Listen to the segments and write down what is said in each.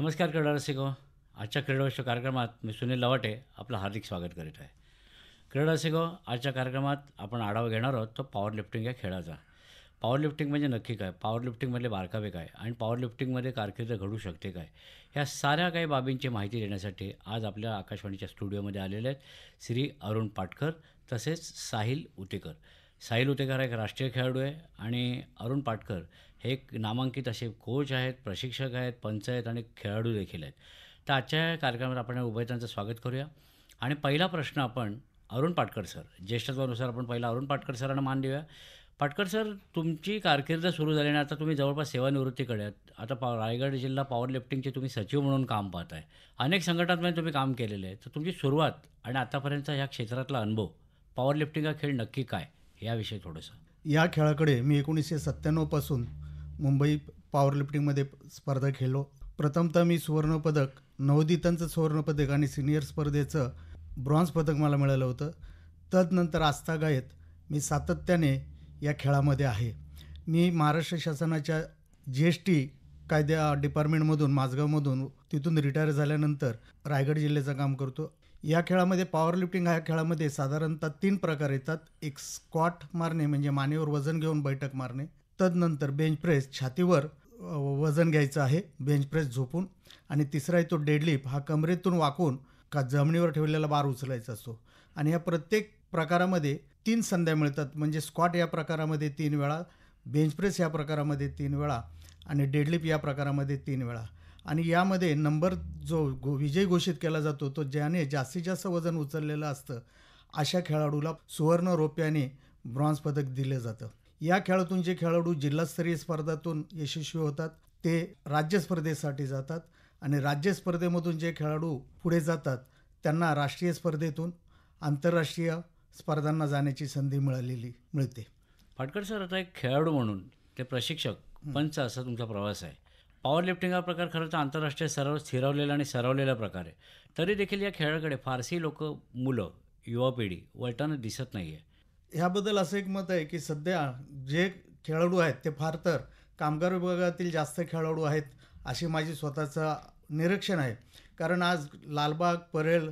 नमस्कार क्रीडा रसिको आजच्या क्रीडा कार्यक्रमात मी सुनील लवाटे आपलं हार्दिक स्वागत करीत आहे क्रीडा रसिको आजच्या कार्यक्रमात आपण आढावा घेणार आहोत तो पॉवर लिफ्टिंग या खेळाचा पॉवर लिफ्टिंग म्हणजे नक्की काय पॉवर लिफ्टिंगमधले बारकावे काय आणि पॉवर लिफ्टिंगमध्ये कारकीर्द घडू शकते काय ह्या साऱ्या काही बाबींची माहिती देण्यासाठी आज आपल्या आकाशवाणीच्या स्टुडिओमध्ये आलेले आहेत श्री अरुण पाटकर तसेच साहिल उतेकर साहिल उतेकर एक राष्ट्रीय खेळाडू आहे आणि अरुण पाटकर हे नामांकित असे कोच आहेत प्रशिक्षक आहेत पंच आहेत आणि खेळाडू देखील आहेत तर आजच्या कार्यक्रमात आपण उभयतांचं स्वागत करूया आणि पहिला प्रश्न आपण अरुण पाटकर सर ज्येष्ठत्वानुसार आपण पहिला अरुण पाटकर सरांना मान देऊया पाटकर सर तुमची कारकीर्द सुरू झाली आणि आता तुम्ही जवळपास सेवानिवृत्तीकडे आहात आता पा रायगड जिल्हा पॉवर लिफ्टिंगचे तुम्ही सचिव म्हणून काम पाहत आहे अनेक संघटनांमध्ये तुम्ही काम केलेले आहे तर तुमची सुरुवात आणि आतापर्यंतचा ह्या क्षेत्रातला अनुभव पॉवर लिफ्टिंग हा खेळ नक्की काय याविषयी थोडंसं या खेळाकडे मी एकोणीसशे सत्त्याण्णवपासून मुंबई पॉवर लिफ्टिंगमध्ये स्पर्धा खेळलो प्रथमतः मी सुवर्णपदक नवोदितांचं सुवर्णपदक आणि सिनियर स्पर्धेचं ब्रॉन्झ पदक मला मिळालं होतं तदनंतर आस्था गायत मी सातत्याने या खेळामध्ये आहे मी महाराष्ट्र शासनाच्या जी एस टी कायद्या डिपार्टमेंटमधून माझगावमधून तिथून रिटायर झाल्यानंतर रायगड जिल्ह्याचं काम करतो या खेळामध्ये पॉवर लिफ्टिंग ह्या खेळामध्ये साधारणतः तीन प्रकार येतात एक स्क्वॉट मारणे म्हणजे मानेवर वजन घेऊन बैठक मारणे तदनंतर बेंच प्रेस छातीवर वजन घ्यायचं आहे बेंच प्रेस झोपून आणि तिसरा आहे तो डेडलिप हा कमरेतून वाकून का जमिनीवर ठेवलेला बार उचलायचा असतो आणि ह्या प्रत्येक प्रकारामध्ये तीन संध्या मिळतात म्हणजे स्क्वॉट या प्रकारामध्ये तीन वेळा बेंच प्रेस या प्रकारामध्ये तीन वेळा आणि डेडलिप या प्रकारामध्ये तीन वेळा आणि यामध्ये नंबर जो गो विजय घोषित केला जातो तो ज्याने जास्तीत जास्त वजन उचललेलं असतं अशा खेळाडूला सुवर्ण रोप्याने ब्रॉन्झ पदक दिलं जातं या खेळातून जे खेळाडू जिल्हास्तरीय स्पर्धातून यशस्वी होतात ते राज्य स्पर्धेसाठी जातात आणि राज्य स्पर्धेमधून जे खेळाडू पुढे जातात त्यांना राष्ट्रीय स्पर्धेतून आंतरराष्ट्रीय स्पर्धांना जाण्याची संधी मिळालेली मिळते फाटकर सर आता एक खेळाडू म्हणून ते प्रशिक्षक पंच असा तुमचा प्रवास आहे पॉवर लिफ्टिंग हा प्रकार खरं तर आंतरराष्ट्रीय सराव स्थिरावलेला आणि सरावलेला प्रकार आहे तरी देखील या खेळाकडे फारसी लोक मुलं युवा पिढी वळताना दिसत नाही आहे ह्याबद्दल असं एक मत आहे की सध्या जे खेळाडू आहेत ते फार तर कामगार विभागातील जास्त खेळाडू आहेत अशी माझी स्वतःचं निरीक्षण आहे कारण आज लालबाग परेल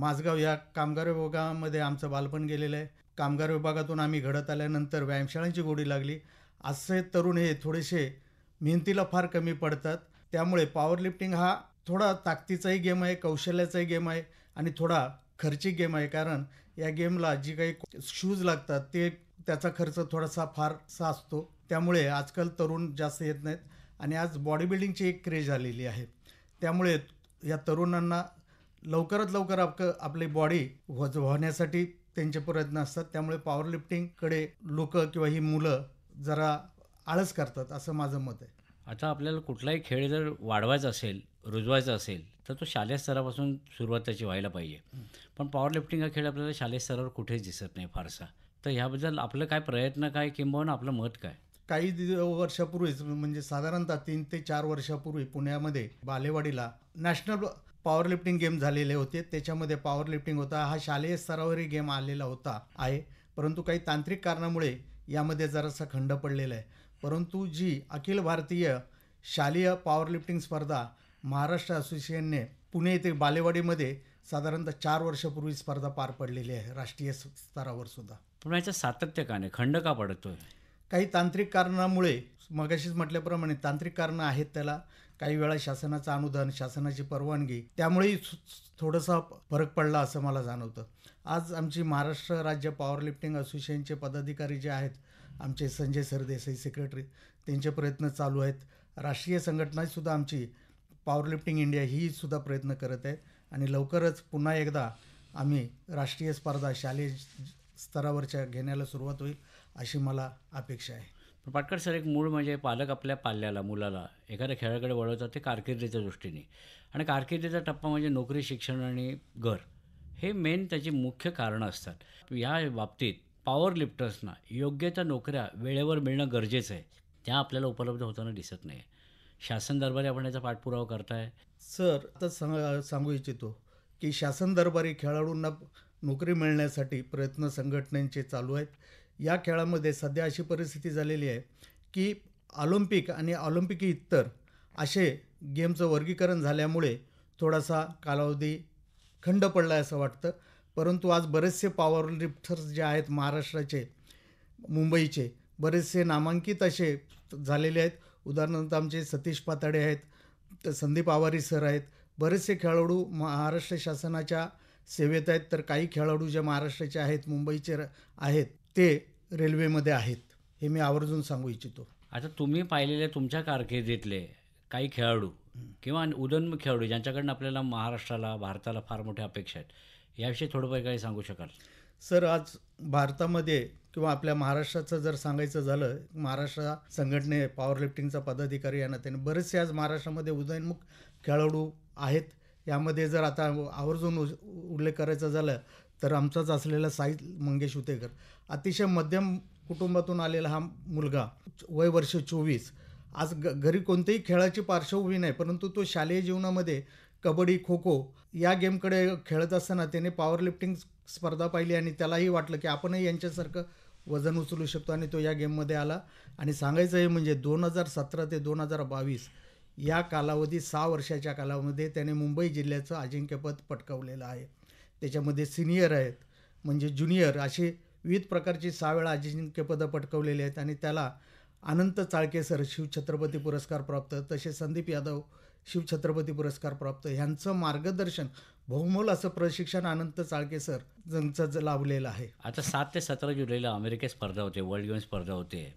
माझगाव या कामगार विभागामध्ये आमचं बालपण गेलेलं आहे कामगार विभागातून आम्ही घडत आल्यानंतर व्यायामशाळांची गोडी लागली असे तरुण हे थोडेसे मेहनतीला फार कमी पडतात त्यामुळे पॉवर लिफ्टिंग हा थोडा ताकदीचाही गेम आहे कौशल्याचाही गेम आहे आणि थोडा खर्ची गेम आहे कारण या गेमला जी काही शूज लागतात ते त्याचा खर्च थोडासा फारसा असतो त्यामुळे आजकाल तरुण जास्त येत नाहीत आणि आज बॉडी बिल्डिंगची एक क्रेज आलेली आहे त्यामुळे या तरुणांना लवकरात लवकर आप आपली बॉडी वज होण्यासाठी त्यांचे प्रयत्न असतात त्यामुळे पॉवर लिफ्टिंगकडे लोक किंवा ही मुलं जरा आळस करतात असं माझं मत आहे आता आपल्याला कुठलाही खेळ जर वाढवायचा असेल रुजवायचा असेल तर तो शालेय स्तरापासून सुरुवात त्याची व्हायला पाहिजे पण पॉवर लिफ्टिंग हा खेळ आपल्याला शालेय स्तरावर कुठेच दिसत नाही फारसा तर ह्याबद्दल आपलं काय प्रयत्न काय किंबहुना आपलं मत काय काही वर्षापूर्वीच म्हणजे साधारणतः तीन ते चार वर्षापूर्वी पुण्यामध्ये बालेवाडीला नॅशनल पॉवर लिफ्टिंग गेम झालेले होते त्याच्यामध्ये पॉवर लिफ्टिंग होता हा शालेय स्तरावरही गेम आलेला होता आहे परंतु काही तांत्रिक कारणामुळे यामध्ये जरासा खंड पडलेला आहे परंतु जी अखिल भारतीय शालेय पॉवर लिफ्टिंग स्पर्धा महाराष्ट्र असोसिएशनने पुणे येथे बालेवाडीमध्ये साधारणतः चार वर्षापूर्वी स्पर्धा पार पडलेली आहे राष्ट्रीय स्तरावर सुद्धा पुण्याच्या सातत्य खंड का पडतोय काही तांत्रिक कारणामुळे मगाशीच म्हटल्याप्रमाणे तांत्रिक कारणं आहेत त्याला काही वेळा शासनाचं अनुदान शासनाची परवानगी त्यामुळेही थोडासा फरक पडला असं मला जाणवतं आज आमची महाराष्ट्र राज्य पॉवर लिफ्टिंग असोसिएशनचे पदाधिकारी जे आहेत आमचे संजय सरदेसाई सेक्रेटरी त्यांचे प्रयत्न चालू आहेत राष्ट्रीय संघटनासुद्धा आमची पॉवर लिफ्टिंग इंडिया ही सुद्धा प्रयत्न करत आहे आणि लवकरच पुन्हा एकदा आम्ही राष्ट्रीय स्पर्धा शालेय स्तरावरच्या घेण्याला सुरुवात होईल अशी मला अपेक्षा आहे पाटकर सर एक मूळ म्हणजे पालक आपल्या पाल्याला मुलाला एखाद्या खेळाकडे वळवतात ते कारकिर्दीच्या दृष्टीने आणि कारकिर्दीचा टप्पा म्हणजे नोकरी शिक्षण आणि घर हे मेन त्याची मुख्य कारणं असतात या बाबतीत पॉवर लिफ्टर्सना योग्य त्या नोकऱ्या वेळेवर मिळणं गरजेचं आहे त्या आपल्याला उपलब्ध होताना दिसत नाही शासन दरबारी आपण याचा पाठपुरावा करताय सर आता सांग सांगू इच्छितो की शासन दरबारी खेळाडूंना नोकरी मिळण्यासाठी प्रयत्न संघटनेचे चालू आहेत या खेळामध्ये सध्या अशी परिस्थिती झालेली आहे की ऑलिम्पिक आणि ऑलिम्पिक इतर असे गेमचं वर्गीकरण झाल्यामुळे थोडासा कालावधी खंड पडला आहे असं वाटतं परंतु आज बरेचसे पॉवर लिफ्टर्स जे आहेत महाराष्ट्राचे मुंबईचे बरेचसे नामांकित असे झालेले आहेत उदाहरणार्थ आमचे सतीश पाताडे आहेत तर संदीप आवारी सर आहेत बरेचसे खेळाडू महाराष्ट्र शासनाच्या सेवेत आहेत तर काही खेळाडू जे महाराष्ट्राचे आहेत मुंबईचे आहेत ते रेल्वेमध्ये आहेत हे मी आवर्जून सांगू इच्छितो आता तुम्ही पाहिलेले तुमच्या कारकिर्दीतले काही खेळाडू किंवा उदन्म खेळाडू ज्यांच्याकडनं आपल्याला महाराष्ट्राला भारताला फार मोठ्या अपेक्षा आहेत याविषयी थोडंफार काही सांगू शकाल सर आज भारतामध्ये किंवा आपल्या महाराष्ट्राचं जर सांगायचं झालं महाराष्ट्र संघटने पावर लिफ्टिंगचा पदाधिकारी या नात्याने बरेचसे आज महाराष्ट्रामध्ये उदयनमुख खेळाडू आहेत यामध्ये जर आता आवर्जून उल्लेख करायचा झाला तर आमचाच असलेला साई मंगेश उतेकर अतिशय मध्यम कुटुंबातून आलेला हा मुलगा वय वर्ष चोवीस आज ग घरी कोणत्याही खेळाची पार्श्वभूमी नाही परंतु तो शालेय जीवनामध्ये कबड्डी खो खो या गेमकडे खेळत असताना त्याने पॉवर लिफ्टिंग स्पर्धा पाहिली आणि त्यालाही वाटलं की आपणही यांच्यासारखं वजन उचलू शकतो आणि तो या गेममध्ये आला आणि सांगायचं हे म्हणजे दोन हजार सतरा ते दोन हजार बावीस या कालावधी सहा वर्षाच्या कालावधीमध्ये त्याने मुंबई जिल्ह्याचं अजिंक्यपद पटकावलेलं आहे त्याच्यामध्ये सिनियर आहेत म्हणजे ज्युनियर असे विविध प्रकारची सहा वेळा अजिंक्यपदं पटकवलेली आहेत आणि त्याला अनंत चाळकेसर शिवछत्रपती पुरस्कार प्राप्त तसेच संदीप यादव शिवछत्रपती पुरस्कार प्राप्त ह्यांचं मार्गदर्शन बहुमोल असं प्रशिक्षण अनंत चाळके सर यांचं लावलेलं आहे आता सात ते सतरा जुलैला अमेरिकेत स्पर्धा होते वर्ल्ड गेम स्पर्धा होते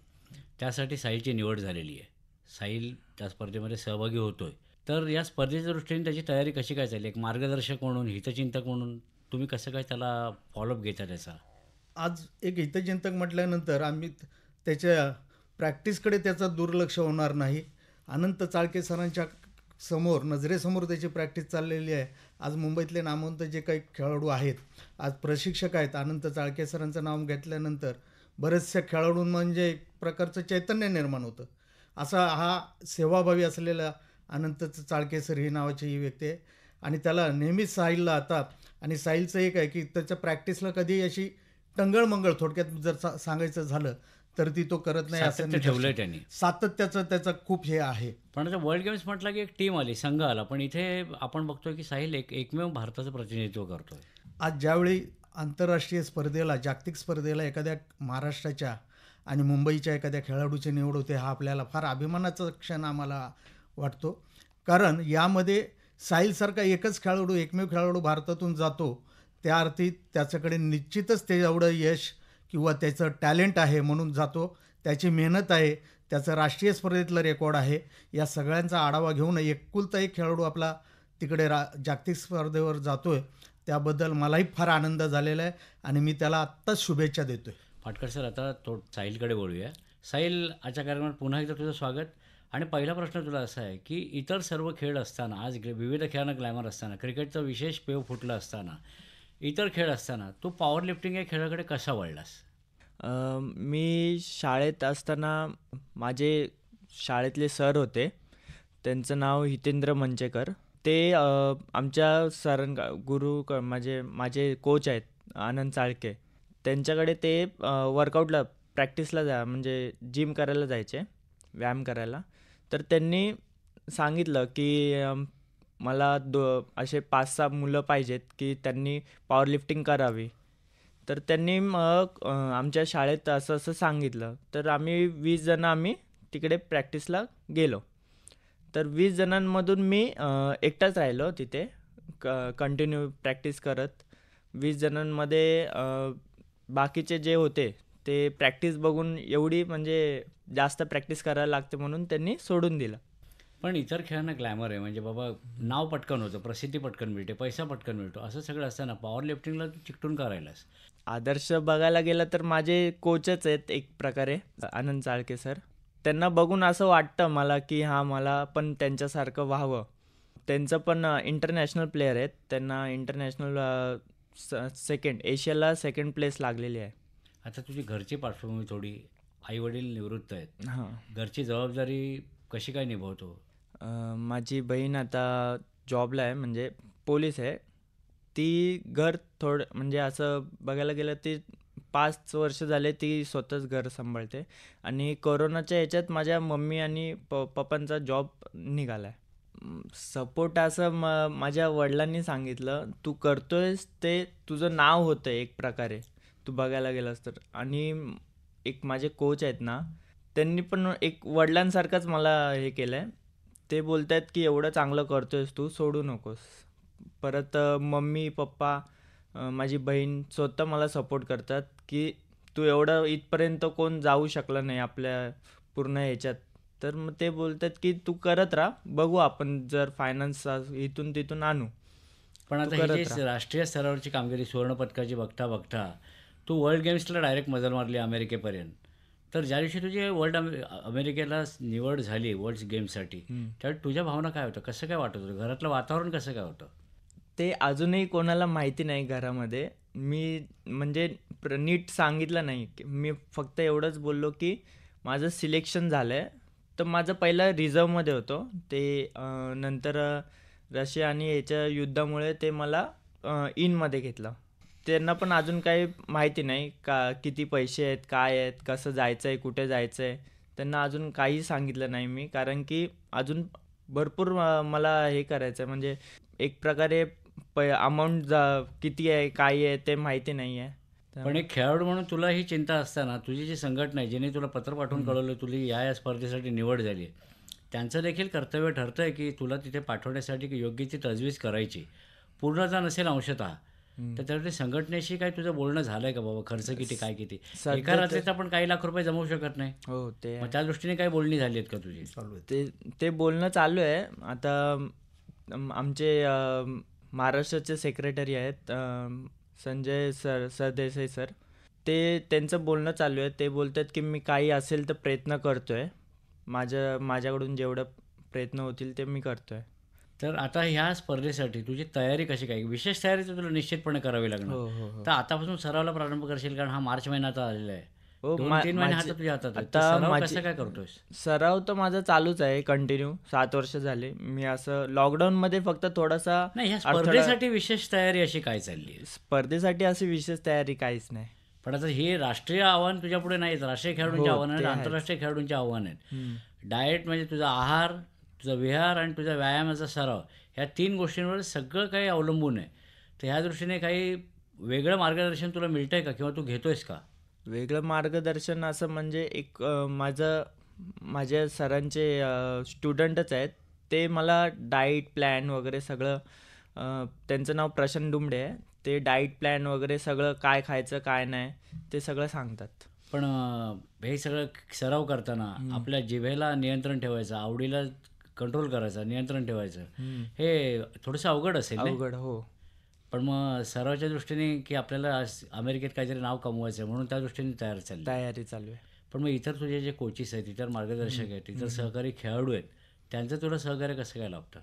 त्यासाठी साहिलची निवड झालेली आहे साहिल त्या स्पर्धेमध्ये सहभागी होतोय तर या स्पर्धेच्या दृष्टीने त्याची तयारी कशी काय चालली एक मार्गदर्शक म्हणून हितचिंतक म्हणून तुम्ही कसं काय त्याला फॉलोअप घेता त्याचा आज एक हितचिंतक म्हटल्यानंतर आम्ही त्याच्या प्रॅक्टिसकडे त्याचा दुर्लक्ष होणार नाही अनंत चाळके सरांच्या समोर नजरेसमोर त्याची प्रॅक्टिस चाललेली आहे आज मुंबईतले नामवंत जे काही खेळाडू आहेत आज प्रशिक्षक आहेत अनंत चाळके सरांचं नाव घेतल्यानंतर बरेचशा खेळाडूं म्हणजे एक प्रकारचं चैतन्य निर्माण होतं असा हा सेवाभावी असलेला अनंत सर ही नावाची ही व्यक्ती आहे आणि त्याला नेहमीच साहिलला आता आणि साहिलचं एक आहे की त्याच्या प्रॅक्टिसला कधी अशी टंगळमंगळ थोडक्यात जर सा सांगायचं झालं तर ती तो करत नाही असं ठेवलंय त्यांनी सातत्याचं त्याचं खूप हे आहे पण आता वर्ल्ड गेम्स म्हटलं की एक टीम आली संघ आला पण इथे आपण बघतोय की साहिल एक एकमेव भारताचं प्रतिनिधित्व करतोय आज ज्यावेळी आंतरराष्ट्रीय स्पर्धेला जागतिक स्पर्धेला एखाद्या महाराष्ट्राच्या आणि मुंबईच्या एखाद्या खेळाडूची निवड होते हा आपल्याला फार अभिमानाचा क्षण आम्हाला वाटतो कारण यामध्ये साहिलसारखा एकच खेळाडू एकमेव खेळाडू भारतातून जातो त्या अर्थी त्याच्याकडे निश्चितच ते एवढं यश किंवा त्याचं टॅलेंट आहे म्हणून जातो त्याची मेहनत आहे त्याचं राष्ट्रीय स्पर्धेतलं रेकॉर्ड आहे या सगळ्यांचा आढावा घेऊन एकुलता एक खेळाडू आपला तिकडे रा जागतिक स्पर्धेवर जातो आहे त्याबद्दल मलाही फार आनंद झालेला आहे आणि मी त्याला आत्ताच शुभेच्छा देतो आहे फाटकर सर आता तो साहिलकडे बोलूया साहिल आजच्या कार्यक्रमात पुन्हा एकदा तुझं स्वागत आणि पहिला प्रश्न तुला असा आहे की इतर सर्व खेळ असताना आज विविध खेळांना ग्लॅमर असताना क्रिकेटचं विशेष पेव फुटलं असताना इतर खेळ असताना तू पॉवर लिफ्टिंग या खेळाकडे कसा वळलास मी शाळेत असताना माझे शाळेतले सर होते त्यांचं नाव हितेंद्र मंचेकर ते आमच्या सर गुरु म्हणजे माझे माझे कोच आहेत आनंद चाळके त्यांच्याकडे ते वर्कआउटला प्रॅक्टिसला जा म्हणजे जिम करायला जायचे व्यायाम करायला तर त्यांनी सांगितलं की मला दो असे पाच सहा मुलं पाहिजेत की त्यांनी पॉवर लिफ्टिंग करावी तर त्यांनी मग आमच्या शाळेत असं असं सांगितलं तर आम्ही वीस जणं आम्ही तिकडे प्रॅक्टिसला गेलो तर वीस जणांमधून मी एकटाच राहिलो तिथे क कंटिन्यू प्रॅक्टिस करत वीस जणांमध्ये बाकीचे जे होते ते प्रॅक्टिस बघून एवढी म्हणजे जास्त प्रॅक्टिस करायला लागते म्हणून त्यांनी सोडून दिलं पण इतर खेळांना ग्लॅमर आहे म्हणजे बाबा नाव पटकन होतं प्रसिद्धी पटकन मिळते पैसा पटकन मिळतो असं सगळं असताना पॉवर लिफ्टिंगला तू चिकटून करायलास आदर्श बघायला गेला तर माझे कोचच आहेत एक प्रकारे आनंद चाळके सर त्यांना बघून असं वाटतं मला की हां मला पण त्यांच्यासारखं व्हावं त्यांचं पण इंटरनॅशनल प्लेयर आहेत त्यांना इंटरनॅशनल सेकंड एशियाला सेकंड प्लेस लागलेली आहे आता तुझी घरची पार्श्वभूमी थोडी आई वडील निवृत्त आहेत हां घरची जबाबदारी कशी काय निभावतो माझी बहीण आता जॉबला आहे म्हणजे पोलीस आहे ती घर थोडं म्हणजे असं बघायला गेलं ती पाच वर्ष झाले ती स्वतःच घर सांभाळते आणि कोरोनाच्या याच्यात माझ्या मम्मी आणि प पप्पांचा जॉब निघाला आहे सपोर्ट असं म माझ्या वडिलांनी सांगितलं तू करतोयस ते तुझं नाव होतं एक प्रकारे तू बघायला गेलास तर आणि एक माझे कोच आहेत ना त्यांनी पण एक वडिलांसारखंच मला हे केलं आहे ते बोलत की एवढं चांगलं करतोयस तू सोडू नकोस परत मम्मी पप्पा माझी बहीण स्वतः मला सपोर्ट करतात की तू एवढं इथपर्यंत कोण जाऊ शकला नाही आपल्या पूर्ण ह्याच्यात तर मग ते बोलतात की तू करत राहा बघू आपण जर फायनान्स इथून तिथून आणू पण आता राष्ट्रीय स्तरावरची कामगिरी सुवर्ण पदकाची बघता बघता तू वर्ल्ड गेम्सला डायरेक्ट मजल मारली अमेरिकेपर्यंत तर ज्या दिवशी तुझी वर्ल्ड अमेरिकेला निवड झाली वर्ल्ड गेमसाठी तर तुझ्या भावना काय होतं कसं काय वाटत होतं घरातलं वातावरण कसं काय होतं ते अजूनही कोणाला माहिती नाही घरामध्ये मी म्हणजे नीट सांगितलं नाही मी फक्त एवढंच बोललो की माझं सिलेक्शन झालं आहे तर माझं पहिलं रिझर्वमध्ये होतो ते नंतर रशिया आणि याच्या युद्धामुळे ते मला इनमध्ये घेतलं त्यांना पण अजून काही माहिती नाही का किती पैसे आहेत काय आहेत कसं जायचं आहे कुठे जायचं आहे त्यांना अजून काही सांगितलं नाही मी कारण की अजून भरपूर मला हे करायचं आहे म्हणजे एक प्रकारे प अमाऊंट जा किती आहे काय आहे ते माहिती नाही आहे पण एक खेळाडू म्हणून तुला ही चिंता असताना तुझी जी संघटना आहे जिने तुला पत्र पाठवून कळवलं तुली या या स्पर्धेसाठी निवड झाली आहे त्यांचं देखील कर्तव्य ठरतं आहे की तुला तिथे पाठवण्यासाठी योग्य ती तजवीज करायची पूर्णता नसेल अंशतः तर ते संघटनेशी काय तुझं बोलणं झालंय का बाबा खर्च किती काय किती एका रात्रीत आपण काही लाख रुपये जमवू शकत नाही हो ते त्या दृष्टीने काही बोलणी झाली आहेत का तुझी ते ते बोलणं चालू आहे आता आमचे महाराष्ट्राचे सेक्रेटरी आहेत संजय सर सरदेसाई सर ते त्यांचं बोलणं चालू आहे ते बोलतात की मी काही असेल तर प्रयत्न करतोय माझ्या माझ्याकडून जेवढं प्रयत्न होतील ते मी करतोय तर आता ह्या स्पर्धेसाठी तुझी तयारी कशी काय विशेष तयारी तर तुला निश्चितपणे करावी लागणार हो, हो, हो. तर आतापासून सरावला प्रारंभ करशील कारण हा मार्च महिना आता आलेला आहे सराव तर माझा चालूच आहे कंटिन्यू सात वर्ष झाले मी असं लॉकडाऊन मध्ये फक्त थोडासा स्पर्धेसाठी विशेष तयारी अशी काय चालली स्पर्धेसाठी अशी विशेष तयारी काहीच नाही पण आता हे राष्ट्रीय आव्हान तुझ्या पुढे नाही राष्ट्रीय खेळाडूंचे आव्हान आहेत आंतरराष्ट्रीय खेळाडूंचे आव्हान आहेत डाएट म्हणजे तुझा आहार तुझा विहार आणि तुझा व्यायामाचा सराव ह्या तीन गोष्टींवर सगळं काही अवलंबून आहे तर ह्या दृष्टीने काही वेगळं मार्गदर्शन तुला मिळतं आहे का किंवा तू घेतो आहेस का वेगळं मार्गदर्शन असं म्हणजे एक माझं माझ्या सरांचे स्टुडंटच आहेत ते मला डाईट प्लॅन वगैरे सगळं त्यांचं नाव प्रशांत डुमडे आहे ते डाईट प्लॅन वगैरे सगळं काय खायचं काय नाही ते सगळं सांगतात पण हे सगळं सराव करताना आपल्या जिभेला नियंत्रण ठेवायचं आवडीला कंट्रोल करायचा नियंत्रण ठेवायचं हे थोडंसं अवघड असेल अवघड हो पण मग सर्वांच्या दृष्टीने की आपल्याला अमेरिकेत काहीतरी नाव कमवायचं आहे म्हणून त्या दृष्टीने तयार चालली तयारी चालू आहे पण मग इतर तुझे जे कोचिस आहेत इतर मार्गदर्शक आहेत इतर सहकारी खेळाडू आहेत त्यांचं तुला सहकार्य कसं काय लागतं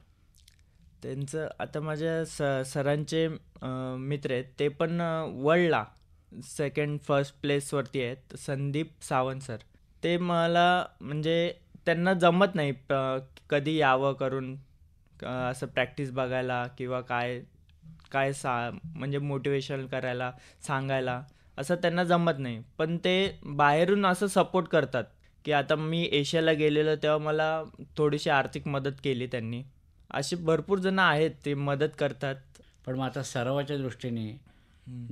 त्यांचं आता माझ्या स सरांचे मित्र आहेत ते पण वर्ल्डला सेकंड फर्स्ट प्लेसवरती आहेत संदीप सावंत सर ते मला म्हणजे त्यांना जमत नाही कधी यावं करून असं प्रॅक्टिस बघायला किंवा काय काय सा म्हणजे मोटिवेशन करायला सांगायला असं त्यांना जमत नाही पण ते बाहेरून असं सपोर्ट करतात की आता मी एशियाला गेलेलो तेव्हा मला थोडीशी आर्थिक मदत केली त्यांनी असे भरपूर जण आहेत ते मदत करतात पण मग आता सर्वाच्या दृष्टीने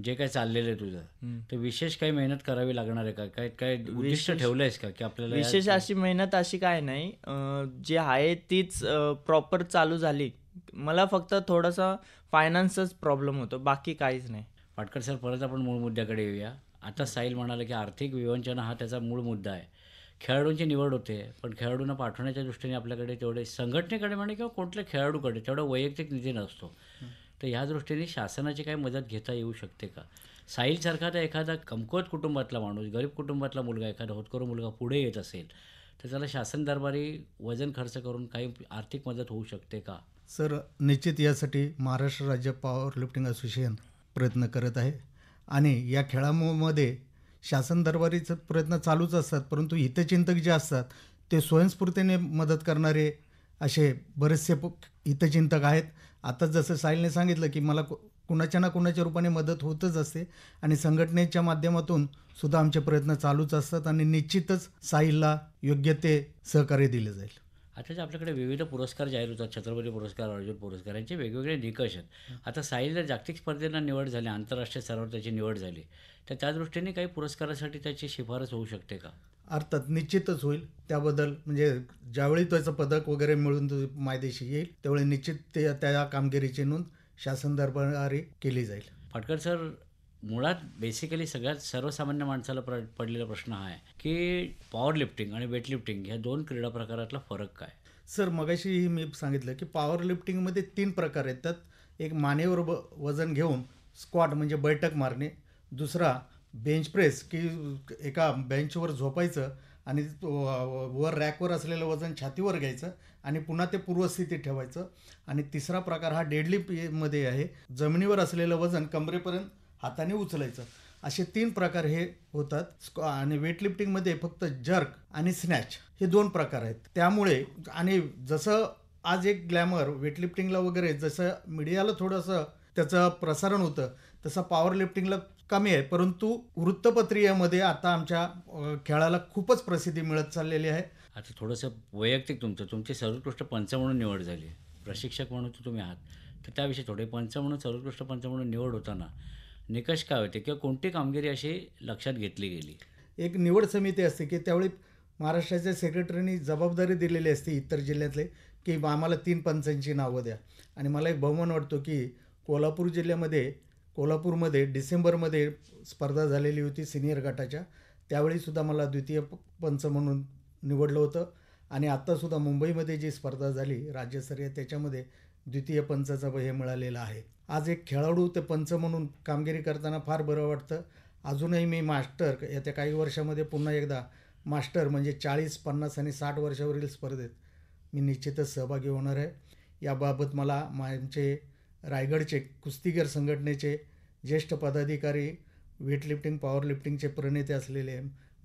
जे काही चाललेलं आहे तुझं तर विशेष काही मेहनत करावी लागणार आहे का काय काय उद्दिष्ट ठेवलं आहेस का की आपल्याला विशेष अशी मेहनत अशी काय नाही जे आहे तीच प्रॉपर चालू झाली मला फक्त थोडासा फायनान्सच प्रॉब्लेम होतो बाकी काहीच नाही पाटकर सर परत आपण मूळ मुद्द्याकडे येऊया आता साहिल म्हणाले की आर्थिक विवंचना हा त्याचा मूळ मुद्दा आहे खेळाडूंची निवड होते पण खेळाडूंना पाठवण्याच्या दृष्टीने आपल्याकडे तेवढे संघटनेकडे म्हणे किंवा कुठल्या खेळाडूकडे तेवढा वैयक्तिक निधी नसतो तर या दृष्टीने शासनाची काही मदत घेता येऊ शकते का साहिलसारखा तर एखादा कमकुवत कुटुंबातला माणूस गरीब कुटुंबातला मुलगा एखादा होतकरू मुलगा पुढे येत असेल तर त्याला शासन दरबारी वजन खर्च करून काही आर्थिक मदत होऊ शकते का सर निश्चित यासाठी महाराष्ट्र राज्य पॉवर लिफ्टिंग असोसिएशन प्रयत्न करत आहे आणि या खेळामध्ये शासन दरबारीचे प्रयत्न चालूच असतात परंतु हितचिंतक जे असतात ते स्वयंस्फूर्तीने मदत करणारे असे बरेचसे हितचिंतक आहेत आताच जसं साहिलने सांगितलं की मला कुणाच्या ना कुणाच्या रूपाने मदत होतच असते आणि संघटनेच्या माध्यमातून सुद्धा आमचे प्रयत्न चालूच असतात आणि निश्चितच साहिलला योग्य ते सहकार्य दिले जाईल आताच आपल्याकडे विविध पुरस्कार जाहीर होतात छत्रपती पुरस्कार अर्जुन पुरस्कार यांचे वेगवेगळे निकष आहेत आता साहिलला जागतिक स्पर्धेला निवड झाली आंतरराष्ट्रीय स्तरावर त्याची निवड झाली तर त्या दृष्टीने काही पुरस्कारासाठी त्याची शिफारस होऊ शकते का अर्थात निश्चितच होईल त्याबद्दल म्हणजे ज्यावेळी त्याचं पदक वगैरे मिळून मायदेशी येईल त्यावेळी निश्चित ते त्या कामगिरीची नोंद शासन दरबारी केली जाईल फाटकर सर मुळात बेसिकली सगळ्यात सर्वसामान्य माणसाला प्र पडलेला प्रश्न हा आहे की पॉवर लिफ्टिंग आणि वेट लिफ्टिंग ह्या दोन क्रीडा प्रकारातला फरक काय सर मगाशी मी सांगितलं की पॉवर लिफ्टिंगमध्ये तीन प्रकार आहेत त्यात एक मानेवर वजन घेऊन स्क्वॉट म्हणजे बैठक मारणे दुसरा बेंच प्रेस की एका बेंचवर झोपायचं आणि वर रॅकवर असलेलं वजन छातीवर घ्यायचं आणि पुन्हा ते पूर्वस्थितीत ठेवायचं आणि तिसरा प्रकार हा मध्ये आहे जमिनीवर असलेलं वजन कमरेपर्यंत हाताने उचलायचं असे तीन प्रकार हे होतात आणि वेटलिफ्टिंगमध्ये फक्त जर्क आणि स्नॅच हे दोन प्रकार आहेत त्यामुळे आणि जसं आज एक ग्लॅमर वेटलिफ्टिंगला वगैरे जसं मीडियाला थोडंसं त्याचं प्रसारण होतं तसं पॉवर लिफ्टिंगला कमी आहे परंतु वृत्तपत्रीयमध्ये आता आमच्या खेळाला खूपच प्रसिद्धी मिळत चाललेली आहे आता थोडंसं वैयक्तिक तुमचं तुमची सर्वोत्कृष्ट पंच म्हणून निवड झाली प्रशिक्षक म्हणून तुम्ही आहात तर त्याविषयी थोडे पंच म्हणून सर्वोत्कृष्ट पंच म्हणून निवड होताना निकष काय होते किंवा कोणती कामगिरी अशी लक्षात घेतली गेली एक निवड समिती असते की त्यावेळी महाराष्ट्राच्या सेक्रेटरीनी जबाबदारी दिलेली असते इतर जिल्ह्यातले की आम्हाला तीन पंचांची नावं द्या आणि मला एक बहुमान वाटतो की कोल्हापूर जिल्ह्यामध्ये कोल्हापूरमध्ये डिसेंबरमध्ये स्पर्धा झालेली होती सिनियर गटाच्या त्यावेळीसुद्धा मला द्वितीय पंच म्हणून निवडलं होतं आणि आत्तासुद्धा मुंबईमध्ये जी स्पर्धा झाली राज्यस्तरीय त्याच्यामध्ये द्वितीय पंचाचा भय मिळालेला आहे आज एक खेळाडू ते पंच म्हणून कामगिरी करताना फार बरं वाटतं अजूनही मी मास्टर येत्या काही वर्षामध्ये पुन्हा एकदा मास्टर म्हणजे चाळीस पन्नास आणि साठ वर्षावरील स्पर्धेत मी निश्चितच सहभागी होणार आहे याबाबत मला माझे रायगडचे कुस्तीगीर संघटनेचे ज्येष्ठ पदाधिकारी वेटलिफ्टिंग पॉवरलिफ्टिंगचे प्रणेते असलेले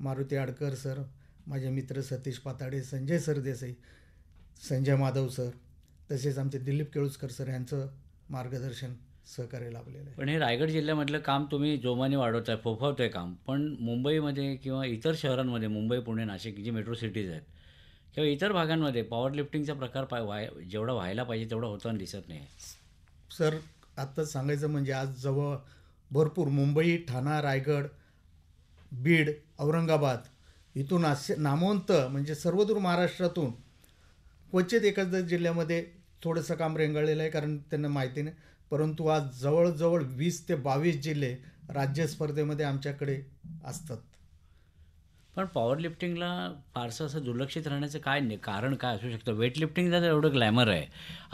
मारुती आडकर सर माझे मित्र सतीश पाताडे संजय सरदेसाई संजय माधव सर तसेच आमचे दिलीप केळुसकर सर यांचं मार्गदर्शन सहकार्य लाभलेलं आहे पण हे रायगड जिल्ह्यामधलं काम तुम्ही जोमाने वाढवताय आहे काम पण मुंबईमध्ये किंवा इतर शहरांमध्ये मुंबई पुणे नाशिक जी मेट्रो सिटीज आहेत किंवा इतर भागांमध्ये पॉवरलिफ्टिंगचा प्रकार पाय व्हाय जेवढा व्हायला पाहिजे तेवढा होताना दिसत नाही सर आत्ताच सांगायचं म्हणजे आज जवळ भरपूर मुंबई ठाणा रायगड बीड औरंगाबाद इथून असे नामवंत म्हणजे सर्वदूर महाराष्ट्रातून क्वचित एखाद्या जिल्ह्यामध्ये थोडंसं काम रेंगाळलेलं आहे कारण त्यांना माहिती नाही परंतु आज जवळजवळ वीस ते बावीस जिल्हे राज्यस्पर्धेमध्ये आमच्याकडे असतात पण पॉवर लिफ्टिंगला फारसं असं दुर्लक्षित राहण्याचं काय नाही कारण काय असू शकतं वेटलिफ्टिंगला तर एवढं ग्लॅमर आहे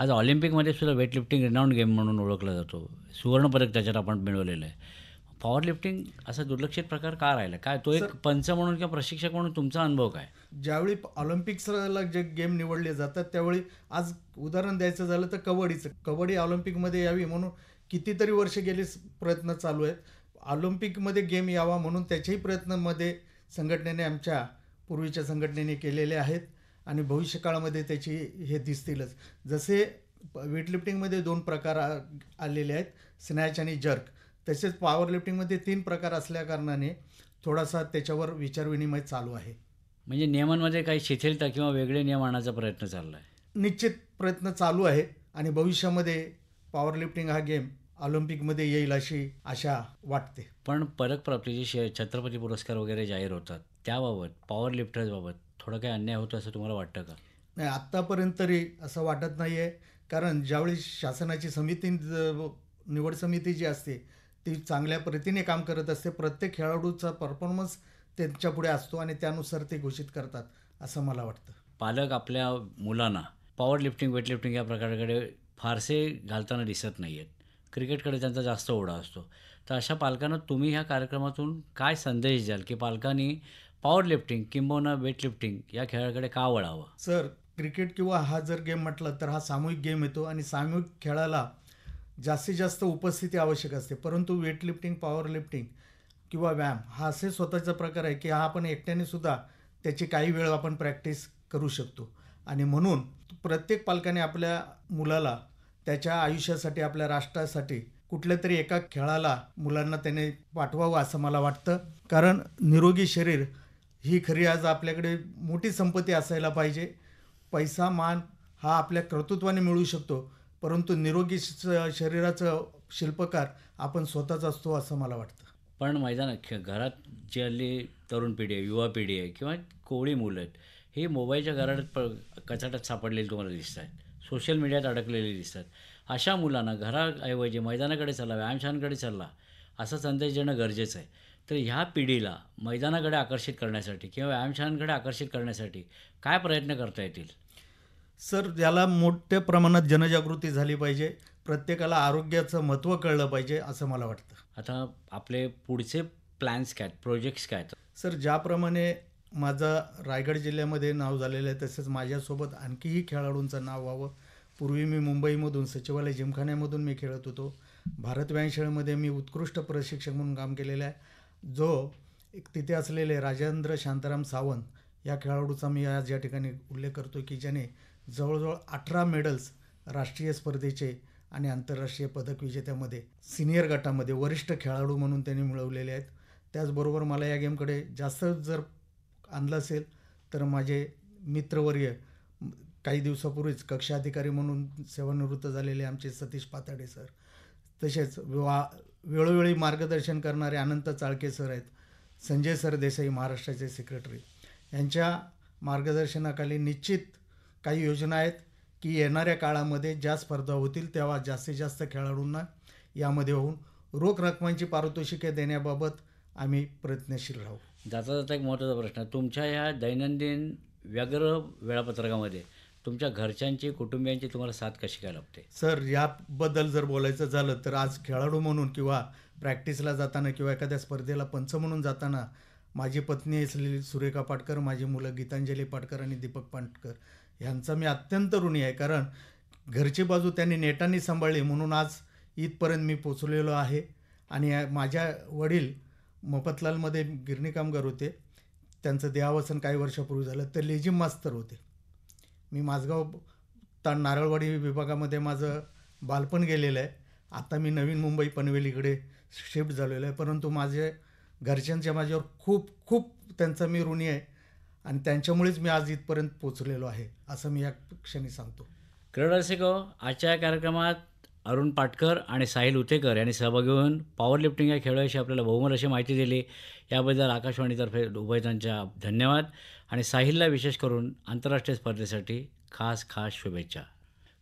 आज ऑलिम्पिकमध्ये सुद्धा वेटलिफ्टिंग रिनाऊंड गेम म्हणून ओळखला जातो सुवर्णपदक त्याच्यात आपण मिळवलेलं आहे पॉवर लिफ्टिंग असा दुर्लक्षित प्रकार का राहिला काय तो एक पंच म्हणून किंवा प्रशिक्षक म्हणून तुमचा अनुभव काय ज्यावेळी ऑलिम्पिक्सला जे गेम निवडले जातात त्यावेळी आज उदाहरण द्यायचं झालं तर कबड्डीचं कबड्डी ऑलिम्पिकमध्ये यावी म्हणून कितीतरी वर्ष गेले प्रयत्न चालू आहेत ऑलिम्पिकमध्ये गेम यावा म्हणून त्याच्याही प्रयत्नामध्ये संघटनेने आमच्या पूर्वीच्या संघटनेने केलेले आहेत आणि भविष्यकाळामध्ये त्याची हे दिसतीलच जसे वेटलिफ्टिंगमध्ये दोन प्रकार आलेले आहेत स्नॅच आणि जर्क तसेच पॉवर लिफ्टिंगमध्ये तीन प्रकार असल्याकारणाने थोडासा त्याच्यावर विचारविनिमय चालू आहे म्हणजे नियमांमध्ये काही शिथिलता किंवा वेगळे नियम आणायचा प्रयत्न चालला आहे निश्चित प्रयत्न चालू आहे आणि भविष्यामध्ये पॉवर लिफ्टिंग हा गेम ऑलिम्पिकमध्ये येईल अशी आशा वाटते पण जे शे छत्रपती पुरस्कार वगैरे जाहीर होतात त्याबाबत पॉवर लिफ्टर्सबाबत थोडं काही अन्याय होतो असं तुम्हाला वाटतं का नाही आत्तापर्यंत तरी असं वाटत नाही आहे कारण ज्यावेळी शासनाची समिती निवड समिती जी असते ती चांगल्या पद्धतीने काम करत असते प्रत्येक खेळाडूचा परफॉर्मन्स त्यांच्यापुढे असतो आणि त्यानुसार ते घोषित करतात असं मला वाटतं पालक आपल्या मुलांना पॉवर लिफ्टिंग वेटलिफ्टिंग या प्रकाराकडे फारसे घालताना दिसत नाही आहेत क्रिकेटकडे त्यांचा जास्त ओढा असतो तर अशा पालकांना तुम्ही ह्या कार्यक्रमातून काय संदेश द्याल की पालकांनी पॉवर लिफ्टिंग किंबहुना वेट लिफ्टिंग या खेळाकडे का वळावं सर क्रिकेट किंवा हा जर गेम म्हटलं तर हा सामूहिक गेम येतो आणि सामूहिक खेळाला जास्तीत जास्त उपस्थिती आवश्यक असते परंतु वेट लिफ्टिंग पॉवर लिफ्टिंग किंवा व्यायाम हा असे स्वतःचा प्रकार आहे की हा आपण एकट्याने सुद्धा त्याची काही वेळ आपण प्रॅक्टिस करू शकतो आणि म्हणून प्रत्येक पालकाने आपल्या मुलाला त्याच्या आयुष्यासाठी आपल्या राष्ट्रासाठी कुठल्या तरी एका खेळाला मुलांना त्याने पाठवावं असं मला वाटतं कारण निरोगी शरीर ही खरी आज आपल्याकडे मोठी संपत्ती असायला पाहिजे पैसा मान हा आपल्या कर्तृत्वाने मिळू शकतो परंतु निरोगी शरीराचं शिल्पकार आपण स्वतःच असतो असं मला वाटतं पण मैदान घरात जे हल्ली तरुण पिढी आहे युवा पिढी आहे किंवा कोवळी मुलं आहेत हे मोबाईलच्या घरात कचाट्यात सापडलेली तुम्हाला दिसत आहेत सोशल मीडियात अडकलेले दिसतात अशा मुलांना घराऐवजी मैदानाकडे चालला व्यायामशाळांकडे चालला असा संदेश देणं गरजेचं आहे तर ह्या पिढीला मैदानाकडे आकर्षित करण्यासाठी किंवा व्यायामशाळांकडे आकर्षित करण्यासाठी काय प्रयत्न करता येतील सर याला मोठ्या प्रमाणात जनजागृती झाली पाहिजे प्रत्येकाला आरोग्याचं महत्त्व कळलं पाहिजे असं मला वाटतं आता आपले पुढचे प्लॅन्स काय आहेत प्रोजेक्ट्स काय आहेत सर ज्याप्रमाणे माझं रायगड जिल्ह्यामध्ये नाव झालेलं आहे तसेच माझ्यासोबत आणखीही खेळाडूंचं नाव व्हावं पूर्वी मी मुंबईमधून सचिवालय जिमखान्यामधून मी खेळत होतो भारत व्यायामशाळेमध्ये मी उत्कृष्ट प्रशिक्षक म्हणून काम केलेलं आहे जो एक तिथे असलेले राजेंद्र शांताराम सावंत या खेळाडूचा मी आज या ठिकाणी उल्लेख करतो की ज्याने जवळजवळ अठरा मेडल्स राष्ट्रीय स्पर्धेचे आणि आंतरराष्ट्रीय पदक विजेत्यामध्ये सिनियर गटामध्ये वरिष्ठ खेळाडू म्हणून त्यांनी मिळवलेले आहेत त्याचबरोबर मला या गेमकडे जास्त जर आणलं असेल तर माझे मित्रवर्य काही दिवसापूर्वीच अधिकारी म्हणून सेवानिवृत्त झालेले आमचे सतीश पाताडे सर तसेच वा वेळोवेळी मार्गदर्शन करणारे अनंत चाळके सर आहेत संजय सर देसाई महाराष्ट्राचे सेक्रेटरी यांच्या मार्गदर्शनाखाली निश्चित काही योजना आहेत की येणाऱ्या काळामध्ये ज्या स्पर्धा होतील तेव्हा जास्तीत जास्त खेळाडूंना यामध्ये होऊन रोख रकमांची पारितोषिके देण्याबाबत आम्ही प्रयत्नशील राहू जाता जाता एक महत्त्वाचा प्रश्न तुमच्या ह्या दैनंदिन व्यग्र वेळापत्रकामध्ये तुमच्या घरच्यांची कुटुंबियांची तुम्हाला साथ कशी काय लागते सर याबद्दल जर बोलायचं झालं तर आज खेळाडू म्हणून किंवा प्रॅक्टिसला जाताना किंवा एखाद्या स्पर्धेला पंच म्हणून जाताना माझी पत्नी असलेली सुरेखा पाटकर माझी मुलं गीतांजली पाटकर आणि दीपक पाटकर ह्यांचा मी अत्यंत ऋणी आहे कारण घरची बाजू त्यांनी नेटांनी सांभाळली म्हणून आज इथपर्यंत मी पोचलेलो आहे आणि माझ्या वडील मफतलालमध्ये गिरणी कामगार होते त्यांचं देहावसन काही वर्षापूर्वी झालं तर लेझिम मास्तर होते मी माझगाव ता नारळवाडी विभागामध्ये माझं बालपण गेलेलं आहे आता मी नवीन मुंबई पनवेलीकडे शिफ्ट झालेलो आहे परंतु माझे घरच्यांच्या माझ्यावर खूप खूप त्यांचा मी ऋणी आहे आणि त्यांच्यामुळेच मी आज इथपर्यंत पोचलेलो आहे असं मी या क्षणी सांगतो क्रीडरसिको हो, आजच्या कार्यक्रमात अरुण पाटकर आणि साहिल उतेकर यांनी सहभागी होऊन पॉवर लिफ्टिंग या खेळाविषयी आपल्याला बहुमल अशी माहिती दिली याबद्दल आकाशवाणीतर्फे उभयतांच्या धन्यवाद आणि साहिलला विशेष करून आंतरराष्ट्रीय स्पर्धेसाठी खास खास शुभेच्छा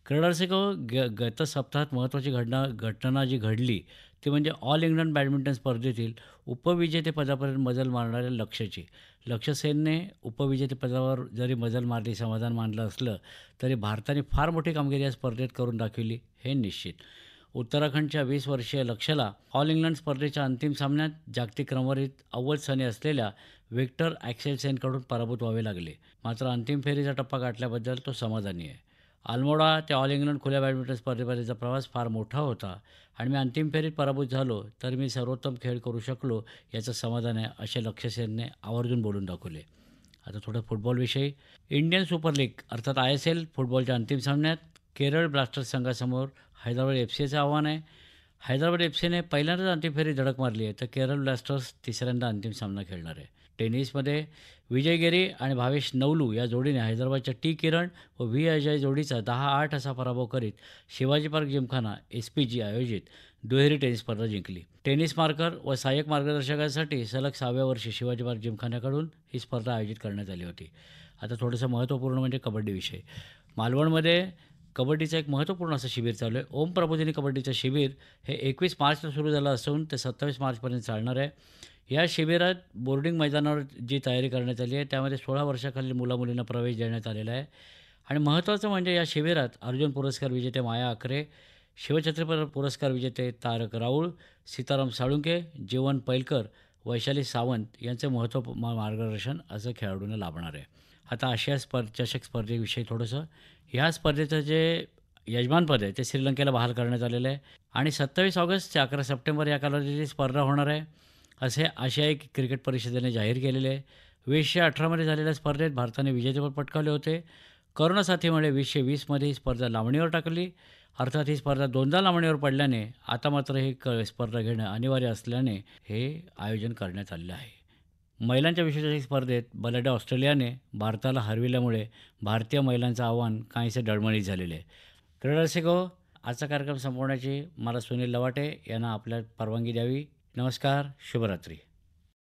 क्रीडारसिक ग गत सप्ताहात महत्त्वाची घटना घटना जी घडली ती म्हणजे ऑल इंग्लंड बॅडमिंटन स्पर्धेतील उपविजेतेपदापर्यंत मजल मारणाऱ्या लक्ष्यची लक्षसेनने सेनने उपविजेतेपदावर जरी मजल मारली समाधान मानलं असलं तरी भारताने फार मोठी कामगिरी या स्पर्धेत करून दाखविली हे निश्चित उत्तराखंडच्या वीस वर्षीय लक्ष्यला ऑल इंग्लंड स्पर्धेच्या अंतिम सामन्यात जागतिक क्रमवारीत अव्वल सने असलेल्या व्हिक्टर ॲक्सेल सेनकडून पराभूत व्हावे लागले मात्र अंतिम फेरीचा टप्पा गाठल्याबद्दल तो समाधानी आहे अल्मोडा त्या ऑल इंग्लंड खुल्या बॅडमिंटन स्पर्धेपर्यंतचा प्रवास फार मोठा होता आणि मी अंतिम फेरीत पराभूत झालो तर मी सर्वोत्तम खेळ करू शकलो याचं समाधान आहे असे लक्षसेनने आवर्जून बोलून दाखवले आता थोडं फुटबॉलविषयी इंडियन सुपर लीग अर्थात आय एस एल फुटबॉलच्या अंतिम सामन्यात केरळ ब्लास्टर्स संघासमोर हैदराबाद एफ सी एचं आव्हान आहे हैदराबाद एफ सीने पहिल्यांदाच अंतिम फेरी धडक मारली आहे तर केरळ ब्लास्टर्स तिसऱ्यांदा अंतिम सामना खेळणार आहे टेनिसमध्ये विजय गिरी आणि भावेश नवलू या जोडीने हैदराबादच्या टी किरण व व्ही अजय जोडीचा दहा आठ असा पराभव करीत Shivaji Park Gymkhana S P G आयोजित दुहेरी टेनिस स्पर्धा जिंकली टेनिस मार्कर व सहाय्यक मार्गदर्शकासाठी सलग सहाव्या वर्षी शिवाजी पार्क जिमखान्याकडून ही स्पर्धा आयोजित करण्यात आली होती आता थोडंसं महत्त्वपूर्ण म्हणजे कबड्डी विषय मालवणमध्ये कबड्डीचं एक महत्त्वपूर्ण असं शिबिर चालू आहे ओम प्रबोधिनी कबड्डीचं शिबिर हे एकवीस मार्चला सुरू झालं असून ते सत्तावीस मार्चपर्यंत चालणार आहे या शिबिरात बोर्डिंग मैदानावर जी तयारी करण्यात आली आहे त्यामध्ये सोळा वर्षाखालील मुलामुलींना प्रवेश देण्यात आलेला आहे आणि महत्त्वाचं म्हणजे या शिबिरात अर्जुन पुरस्कार विजेते माया आखरे शिवछत्रपती पुरस्कार विजेते तारक राऊळ सीताराम साळुंके जीवन पैलकर वैशाली सावंत यांचं महत्त्व मार्गदर्शन असं खेळाडूंना लाभणार आहे आता आशिया स्पर्चषक चषक स्पर्धेविषयी थोडंसं ह्या स्पर्धेचं जे यजमानपद आहे ते श्रीलंकेला बहाल करण्यात आलेलं आहे आणि सत्तावीस ऑगस्ट ते अकरा सप्टेंबर या कालावधीची स्पर्धा होणार आहे असे आशियाई क्रिकेट परिषदेने जाहीर केलेले आहे वीसशे अठरामध्ये झालेल्या स्पर्धेत भारताने विजेतेपद पटकावले होते करोना साथीमुळे वीसशे वीसमध्ये ही स्पर्धा लांबणीवर टाकली अर्थात ही स्पर्धा दोनदा लांबणीवर पडल्याने आता मात्र ही क स्पर्धा घेणं अनिवार्य असल्याने हे आयोजन करण्यात आलेलं आहे महिलांच्या विश्वचषक स्पर्धेत बलाढ्य ऑस्ट्रेलियाने भारताला हरविल्यामुळे भारतीय महिलांचं आव्हान काहीसे डळमळीत झालेले आहे क्रीडारसिको आजचा कार्यक्रम संपवण्याची मला सुनील लवाटे यांना आपल्या परवानगी द्यावी नमस्कार शुभरात्री